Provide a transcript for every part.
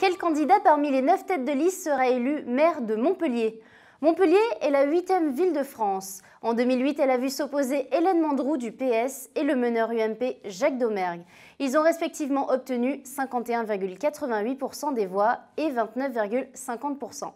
Quel candidat parmi les neuf têtes de liste sera élu maire de Montpellier Montpellier est la huitième ville de France. En 2008, elle a vu s'opposer Hélène Mandrou du PS et le meneur UMP Jacques Domergue. Ils ont respectivement obtenu 51,88% des voix et 29,50%.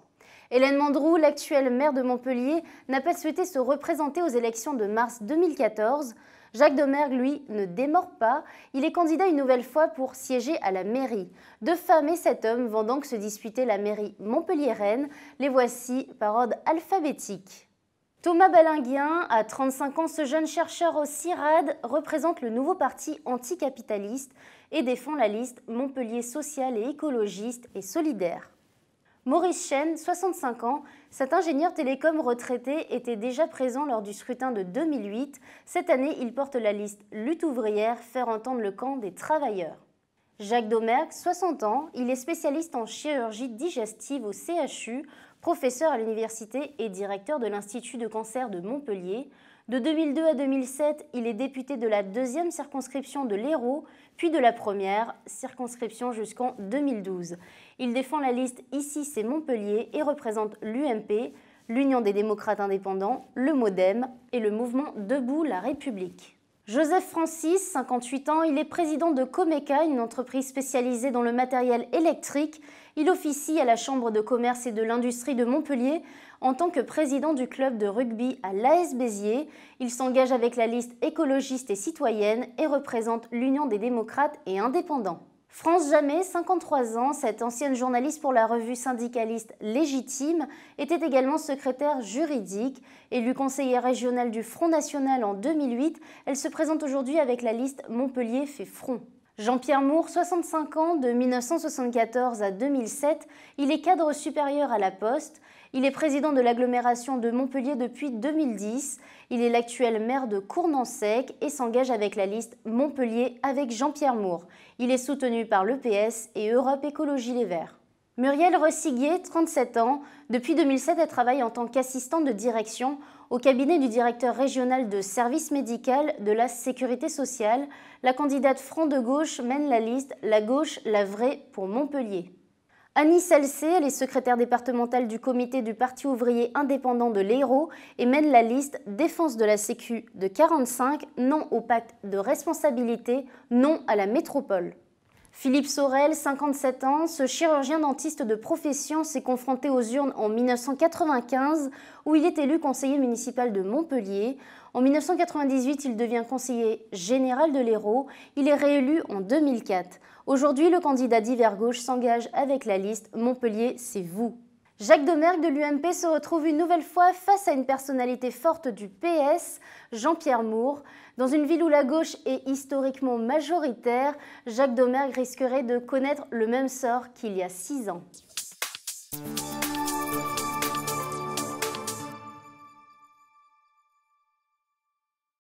Hélène Mandrou, l'actuelle maire de Montpellier, n'a pas souhaité se représenter aux élections de mars 2014. Jacques Domergue, lui, ne démord pas. Il est candidat une nouvelle fois pour siéger à la mairie. Deux femmes et sept hommes vont donc se disputer la mairie montpellier Les voici par ordre alphabétique. Thomas Balinguien, à 35 ans, ce jeune chercheur au CIRAD représente le nouveau parti anticapitaliste et défend la liste Montpellier social et écologiste et solidaire. Maurice Chen, 65 ans, cet ingénieur télécom retraité était déjà présent lors du scrutin de 2008. Cette année, il porte la liste Lutte ouvrière, faire entendre le camp des travailleurs. Jacques Domergue, 60 ans, il est spécialiste en chirurgie digestive au CHU, professeur à l'université et directeur de l'Institut de cancer de Montpellier. De 2002 à 2007, il est député de la deuxième circonscription de l'Hérault, puis de la première circonscription jusqu'en 2012. Il défend la liste Ici c'est Montpellier et représente l'UMP, l'Union des démocrates indépendants, le MoDem et le mouvement Debout la République. Joseph Francis, 58 ans, il est président de Comeca, une entreprise spécialisée dans le matériel électrique. Il officie à la Chambre de commerce et de l'industrie de Montpellier en tant que président du club de rugby à l'AS Béziers. Il s'engage avec la liste écologiste et citoyenne et représente l'Union des démocrates et indépendants. France Jamais, 53 ans, cette ancienne journaliste pour la revue syndicaliste Légitime, était également secrétaire juridique. Élue conseillère régionale du Front National en 2008, elle se présente aujourd'hui avec la liste Montpellier fait front. Jean-Pierre Moore, 65 ans, de 1974 à 2007, il est cadre supérieur à la Poste. Il est président de l'agglomération de Montpellier depuis 2010. Il est l'actuel maire de cournan et s'engage avec la liste Montpellier avec Jean-Pierre Moore. Il est soutenu par l'EPS et Europe Écologie Les Verts. Muriel Rossiguier, 37 ans, depuis 2007, elle travaille en tant qu'assistante de direction au cabinet du directeur régional de services médical de la Sécurité sociale. La candidate Front de gauche mène la liste La gauche, la vraie pour Montpellier. Annie Salcé, elle est secrétaire départementale du comité du Parti ouvrier indépendant de l'Hérault et mène la liste Défense de la Sécu de 45, non au pacte de responsabilité, non à la métropole. Philippe Sorel, 57 ans, ce chirurgien dentiste de profession s'est confronté aux urnes en 1995 où il est élu conseiller municipal de Montpellier. En 1998, il devient conseiller général de l'Hérault. Il est réélu en 2004. Aujourd'hui, le candidat d'hiver gauche s'engage avec la liste Montpellier, c'est vous. Jacques Domergue de l'UMP se retrouve une nouvelle fois face à une personnalité forte du PS, Jean-Pierre Moore. Dans une ville où la gauche est historiquement majoritaire, Jacques Domergue risquerait de connaître le même sort qu'il y a six ans.